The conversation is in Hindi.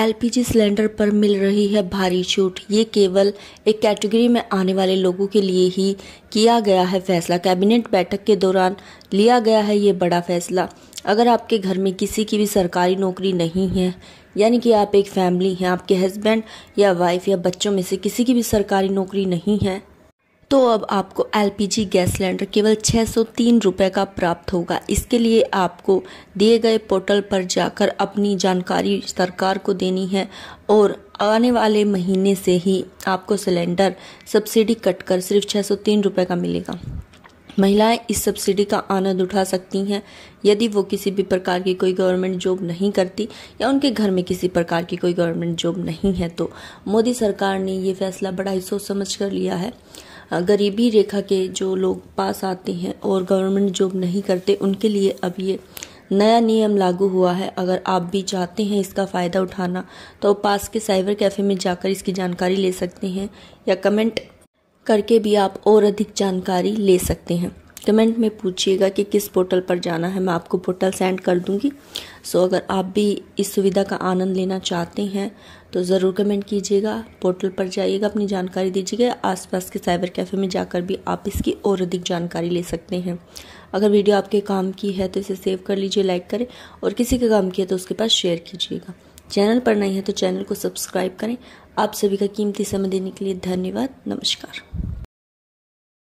एलपीजी सिलेंडर पर मिल रही है भारी छूट ये केवल एक कैटेगरी में आने वाले लोगों के लिए ही किया गया है फैसला कैबिनेट बैठक के दौरान लिया गया है ये बड़ा फैसला अगर आपके घर में किसी की भी सरकारी नौकरी नहीं है यानी कि आप एक फैमिली हैं आपके हस्बैंड या वाइफ या बच्चों में से किसी की भी सरकारी नौकरी नहीं है तो अब आपको एलपीजी गैस सिलेंडर केवल छः सौ तीन रुपये का प्राप्त होगा इसके लिए आपको दिए गए पोर्टल पर जाकर अपनी जानकारी सरकार को देनी है और आने वाले महीने से ही आपको सिलेंडर सब्सिडी कटकर सिर्फ छः सौ तीन रुपये का मिलेगा महिलाएं इस सब्सिडी का आनंद उठा सकती हैं यदि वो किसी भी प्रकार की कोई गवर्नमेंट जॉब नहीं करती या उनके घर में किसी प्रकार की कोई गवर्नमेंट जॉब नहीं है तो मोदी सरकार ने ये फैसला बड़ा ही सोच समझ कर लिया है गरीबी रेखा के जो लोग पास आते हैं और गवर्नमेंट जॉब नहीं करते उनके लिए अब ये नया नियम लागू हुआ है अगर आप भी चाहते हैं इसका फ़ायदा उठाना तो पास के साइबर कैफ़े में जाकर इसकी जानकारी ले सकते हैं या कमेंट करके भी आप और अधिक जानकारी ले सकते हैं कमेंट में पूछिएगा कि किस पोर्टल पर जाना है मैं आपको पोर्टल सेंड कर दूंगी सो अगर आप भी इस सुविधा का आनंद लेना चाहते हैं तो ज़रूर कमेंट कीजिएगा पोर्टल पर जाइएगा अपनी जानकारी दीजिएगा आसपास के साइबर कैफ़े में जाकर भी आप इसकी और अधिक जानकारी ले सकते हैं अगर वीडियो आपके काम की है तो इसे सेव कर लीजिए लाइक करें और किसी के काम की है तो उसके पास शेयर कीजिएगा चैनल पर नहीं है तो चैनल को सब्सक्राइब करें आप सभी का कीमती समय देने के लिए धन्यवाद नमस्कार